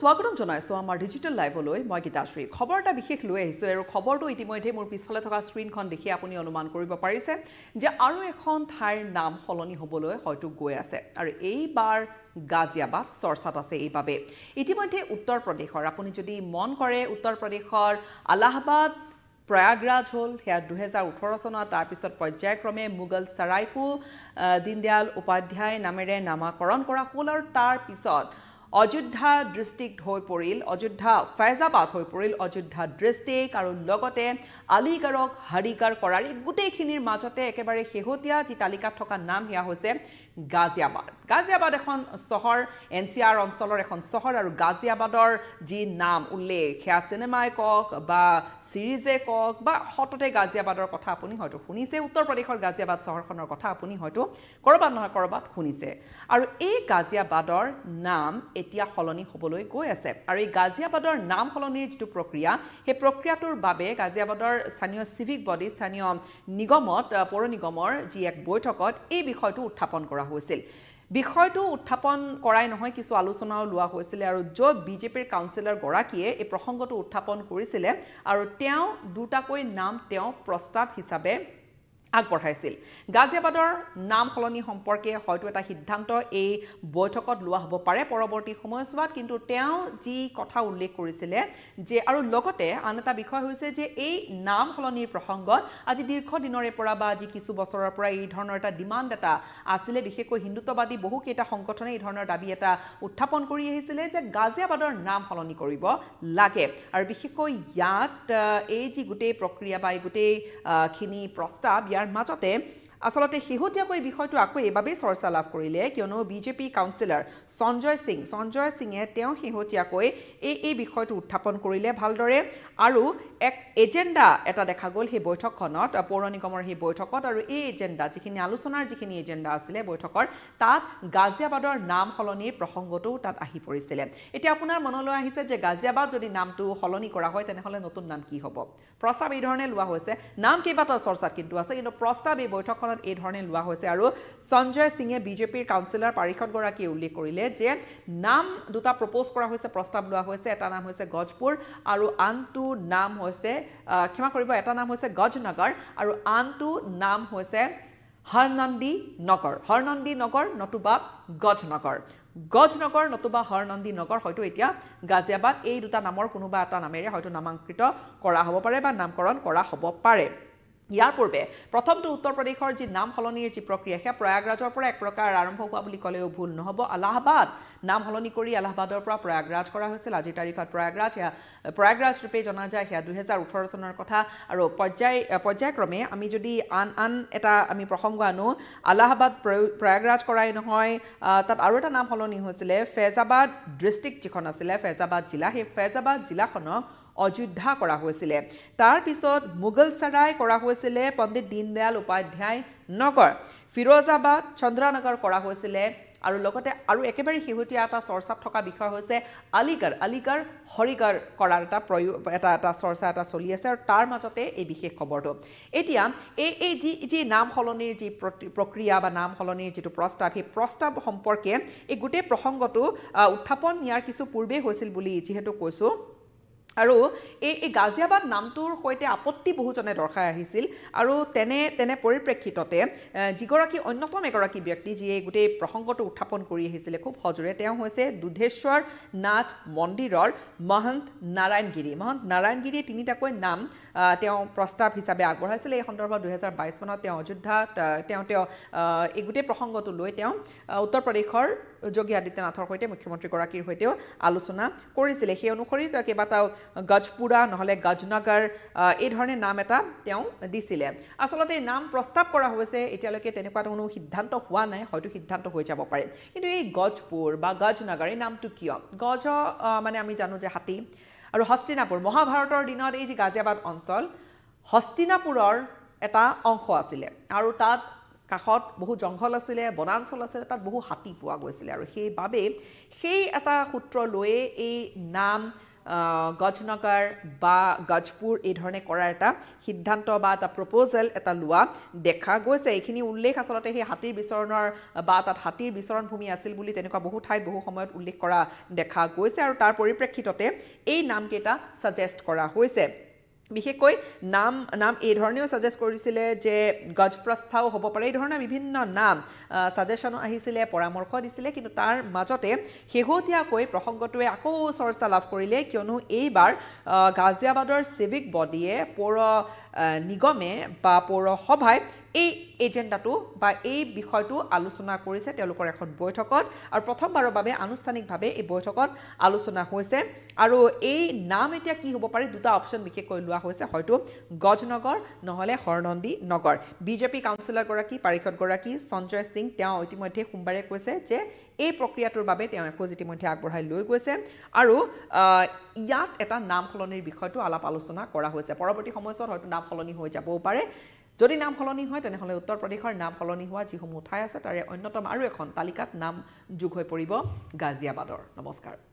স্বাগতম জনাইছোঁ আমাৰ ডিজিটেল লাইভলৈ মই গীতাশ্ৰী খবৰ এটা বিশেষ লৈ আহিছোঁ আৰু খবৰটো ইতিমধ্যে মোৰ পিছফালে থকা স্ক্ৰীণখন দেখি আপুনি অনুমান কৰিব পাৰিছে যে আৰু এখন ঠাইৰ নাম সলনি হ'বলৈ হয়তো গৈ আছে আৰু এইবাৰ গাজিয়াবাদ চৰ্চাত আছে এইবাবে ইতিমধ্যে উত্তৰ প্ৰদেশৰ আপুনি যদি মন কৰে উত্তৰ প্ৰদেশৰ আলাহাবাদ প্ৰয়াগৰাজ হ'ল সেয়া দুহেজাৰ ওঠৰ চনত তাৰপিছত পৰ্যায়ক্ৰমে মোগল চৰাইকো দীনদয়াল উপাধ্যায় নামেৰে নামাকৰণ কৰা হ'ল আৰু তাৰপিছত অযোধ্যা ডিষ্ট্ৰিক্ট হৈ পৰিল অযোধ্যা ফাইজাবাদ হৈ পৰিল অযোধ্যা ডিষ্ট্ৰিক্ট আৰু লগতে আলিগড়ক হৰিগড় কৰাৰ এই গোটেইখিনিৰ মাজতে একেবাৰে শেহতীয়া যি তালিকাত থকা নাম সেয়া হৈছে গাজিয়াবাদ গাজিয়াবাদ এখন চহৰ এন চি আৰ অঞ্চলৰ এখন চহৰ আৰু গাজিয়াবাদৰ যি নাম উল্লেখ সেয়া চিনেমাই কওক বা ছিৰিজে কওক বা সততে গাজিয়াবাদৰ কথা আপুনি হয়তো শুনিছে উত্তৰ প্ৰদেশৰ গাজিয়াবাদ চহৰখনৰ কথা আপুনি হয়তো ক'ৰবাত নহয় ক'ৰবাত শুনিছে আৰু এই গাজিয়াবাদৰ নাম এতিয়া সলনি হ'বলৈ গৈ আছে আৰু এই গাজিয়াবাদৰ নাম সলনিৰ যিটো প্ৰক্ৰিয়া সেই প্ৰক্ৰিয়াটোৰ বাবে গাজিয়াবাদৰ স্থানীয় চিভিক বডি স্থানীয় নিগমত পৌৰ নিগমৰ যি এক বৈঠকত এই বিষয়টো উত্থাপন কৰা হৈছিল বিষয়টো উত্থাপন কৰাই নহয় কিছু আলোচনাও লোৱা হৈছিলে আৰু য'ত বিজেপিৰ গৰাকীয়ে এই প্ৰসংগটো উত্থাপন কৰিছিলে আৰু তেওঁ দুটাকৈ নাম তেওঁ প্ৰস্তাৱ হিচাপে আগবঢ়াইছিল গাজিয়াবাদৰ নাম সলনি সম্পৰ্কে হয়তো এটা সিদ্ধান্ত এই বৈঠকত লোৱা হ'ব পাৰে পৰৱৰ্তী সময়ছোৱাত কিন্তু তেওঁ যি কথা উল্লেখ কৰিছিলে যে আৰু লগতে আন এটা বিষয় হৈছে যে এই নাম সলনিৰ প্ৰসংগত আজি দীৰ্ঘদিনৰে পৰা বা আজি কিছু বছৰৰ পৰা এই ধৰণৰ এটা ডিমাণ্ড এটা আছিলে বিশেষকৈ হিন্দুত্ববাদী বহুকেইটা সংগঠনে এই ধৰণৰ দাবী এটা উত্থাপন কৰি আহিছিলে যে গাজিয়াবাদৰ নাম সলনি কৰিব লাগে আৰু বিশেষকৈ ইয়াত এই যি গোটেই প্ৰক্ৰিয়া বা এই গোটেইখিনি প্ৰস্তাৱ ইয়াৰ yer mazate আচলতে শেহতীয়াকৈ বিষয়টো আকৌ এইবাবেই চৰ্চা লাভ কৰিলে কিয়নো বিজেপি কাউন্সিলৰ সঞ্জয় সিং সঞ্জয় সিঙে তেওঁ শেহতীয়াকৈ এই এই বিষয়টো উত্থাপন কৰিলে ভালদৰে আৰু এক এজেণ্ডা এটা দেখা গ'ল সেই বৈঠকখনত পৌৰ নিগমৰ সেই বৈঠকত আৰু এই এজেণ্ডা যিখিনি আলোচনাৰ যিখিনি এজেণ্ডা আছিলে বৈঠকৰ তাত গাজিয়াবাদৰ নাম সলনিৰ প্ৰসংগটোও তাত আহি পৰিছিলে এতিয়া আপোনাৰ মনলৈ আহিছে যে গাজিয়াবাদ যদি নামটো সলনি কৰা হয় তেনেহ'লে নতুন নাম কি হ'ব প্ৰস্তাৱ এই ধৰণে লোৱা হৈছে নাম কেইবাটাও চৰ্চাত কিন্তু আছে কিন্তু প্ৰস্তাৱ এই বৈঠকখনত পৰিসৰত এই ধৰণে লোৱা হৈছে আৰু সঞ্জয় সিঙে বিজেপিৰ কাউন্সিলৰ পাৰিষদগৰাকীয়ে উল্লেখ কৰিলে যে নাম দুটা প্ৰপ'জ কৰা হৈছে প্ৰস্তাৱ লোৱা হৈছে এটা নাম হৈছে গজপুৰ আৰু আনটো নাম হৈছে ক্ষমা কৰিব এটা নাম হৈছে গজনগৰ আৰু আনটো নাম হৈছে হৰনন্দী নগৰ হৰনন্দী নগৰ নতুবা গজনগৰ গজনগৰ নতুবা হৰনন্দী নগৰ হয়তো এতিয়া গাজিয়াবাদ এই দুটা নামৰ কোনোবা এটা নামেৰে হয়তো নামাংকৃত কৰা হ'ব পাৰে বা নামকৰণ কৰা হ'ব পাৰে ইয়াৰ পূৰ্বে প্ৰথমটো উত্তৰ প্ৰদেশৰ যি নাম সলনিৰ যি প্ৰক্ৰিয়া সেয়া প্ৰয়াগৰাজৰ পৰা এক প্ৰকাৰ আৰম্ভ হোৱা বুলি ক'লেও ভুল নহ'ব আলাহাবাদ নাম সলনি কৰি আলাহাবাদৰ পৰা প্ৰয়াগৰাজ কৰা হৈছিল আজিৰ তাৰিখত প্ৰয়াগৰাজ সেয়া প্ৰয়াগৰাজ ৰূপে জনা যায় সেয়া দুহেজাৰ ওঠৰ চনৰ কথা আৰু পৰ্যায় পৰ্যায়ক্ৰমে আমি যদি আন আন এটা আমি প্ৰসংগ আনো আলাহাবাদ প্ৰয়ো প্ৰয়াগৰাজ কৰাই নহয় তাত আৰু এটা নাম সলনি হৈছিলে ফেজাবাদ ডিষ্ট্ৰিক্ট যিখন আছিলে ফেজাবাদ জিলা সেই ফেজাবাদ জিলাখনক অযোধ্যা কৰা হৈছিলে তাৰপিছত চাৰাই কৰা হৈছিলে পণ্ডিত দীনদয়াল উপাধ্যায় নগৰ ফিৰোজাবাদ চন্দ্ৰানগৰ কৰা হৈছিলে আৰু লগতে আৰু একেবাৰে শেহতীয়া এটা চৰ্চাত থকা বিষয় হৈছে আলিগড় আলিগড় হৰিগড় কৰাৰ এটা প্ৰয়ো এটা এটা চৰ্চা এটা চলি আছে আৰু তাৰ মাজতে এই বিশেষ খবৰটো এতিয়া এই এই যি যি নাম সলনিৰ যি প্ৰক্ৰিয়া বা নাম সলনিৰ যিটো প্ৰস্তাৱ সেই প্ৰস্তাৱ সম্পৰ্কে এই গোটেই প্ৰসংগটো উত্থাপন নিয়াৰ কিছু পূৰ্বেই হৈছিল বুলি যিহেতু কৈছোঁ আৰু এই এই গাজিয়াবাদ নামটোৰ সৈতে আপত্তি বহুজনে দৰ্শাই আহিছিল আৰু তেনে তেনে পৰিপ্ৰেক্ষিততে যিগৰাকী অন্যতম এগৰাকী ব্যক্তি যিয়ে গোটেই প্ৰসংগটো উত্থাপন কৰি আহিছিলে খুব সজোৰে তেওঁ হৈছে দুধেশ্বৰ নাথ মন্দিৰৰ মহন্ত নাৰায়ণগিৰি মহন্ত নাৰায়ণগিৰিয়ে তিনিটাকৈ নাম তেওঁ প্ৰস্তাৱ হিচাপে আগবঢ়াইছিলে এই সন্দৰ্ভত দুহেজাৰ বাইছ চনত তেওঁ অযোধ্যাত তেওঁ তেওঁ এই গোটেই প্ৰসংগটো লৈ তেওঁ উত্তৰ প্ৰদেশৰ যোগী আদিত্যনাথৰ সৈতে মুখ্যমন্ত্ৰীগৰাকীৰ সৈতেও আলোচনা কৰিছিলে সেই অনুসৰি তেওঁ কেইবাটাও গজপুৰা নহ'লে গজনগৰ ধৰণে নাম এটা তেওঁ দিছিলে আচলতে এই নাম প্ৰস্তাৱ কৰা হৈছে এতিয়ালৈকে তেনেকুৱা কোনো সিদ্ধান্ত হোৱা নাই হয়তো সিদ্ধান্ত হৈ যাব পাৰে কিন্তু এই গজপুৰ বা গজনগৰ এই নামটো কিয় গজ মানে আমি জানো যে হাতী আৰু হস্তিনাপুৰ মহাভাৰতৰ দিনত এই যি গাজিয়াবাদ অঞ্চল হস্তিনাপুৰৰ এটা অংশ আছিলে আৰু তাত কাষত বহু জংঘল আছিলে বনাঞ্চল আছিলে তাত বহু হাতী পোৱা গৈছিলে আৰু সেইবাবে সেই এটা সূত্ৰ লৈয়ে এই নাম গজনগৰ বা গজপুৰ এই ধৰণে কৰাৰ এটা সিদ্ধান্ত বা এটা প্ৰপ'জেল এটা লোৱা দেখা গৈছে এইখিনি উল্লেখ আচলতে সেই হাতীৰ বিচৰণৰ বা তাত হাতীৰ বিচৰণ ভূমি আছিল বুলি তেনেকুৱা বহু ঠাইত বহু সময়ত উল্লেখ কৰা দেখা গৈছে আৰু তাৰ পৰিপ্ৰেক্ষিততে এই নামকেইটা ছাজেষ্ট কৰা হৈছে বিশেষকৈ নাম নাম এই ধৰণেও ছাজেষ্ট কৰিছিলে যে গজপ্ৰস্থাও হ'ব পাৰে এই ধৰণৰ বিভিন্ন নাম ছাজেশ্যনো আহিছিলে পৰামৰ্শ দিছিলে কিন্তু তাৰ মাজতে শেহতীয়াকৈ প্ৰসংগটোৱে আকৌ চৰ্চা লাভ কৰিলে কিয়নো এইবাৰ গাজিয়াবাদৰ চিভিক বডীয়ে পৌৰ নিগমে বা পৌৰসভাই এই এজেণ্ডাটো বা এই বিষয়টো আলোচনা কৰিছে তেওঁলোকৰ এখন বৈঠকত আৰু প্ৰথমবাৰৰ বাবে আনুষ্ঠানিকভাৱে এই বৈঠকত আলোচনা হৈছে আৰু এই নাম এতিয়া কি হ'ব পাৰে দুটা অপশ্যন বিশেষকৈ লোৱা কোৱা হৈছে হয়তো গজনগৰ নহ'লে হৰনন্দী নগৰ বিজেপি কাউঞ্চিলাৰগৰাকী পাৰিষদগৰাকী সঞ্জয় সিং তেওঁ ইতিমধ্যে সোমবাৰে কৈছে যে এই প্ৰক্ৰিয়াটোৰ বাবে তেওঁ এখোজ ইতিমধ্যে আগবঢ়াই লৈ গৈছে আৰু ইয়াত এটা নাম সলনিৰ বিষয়টো আলাপ আলোচনা কৰা হৈছে পৰৱৰ্তী সময়ছোৱাত হয়তো নাম সলনি হৈ যাবও পাৰে যদি নাম সলনি হয় তেনেহ'লে উত্তৰ প্ৰদেশৰ নাম সলনি হোৱা যিসমূহ ঠাই আছে তাৰে অন্যতম আৰু এখন তালিকাত নাম যোগ হৈ পৰিব গাজিয়াবাদৰ নমস্কাৰ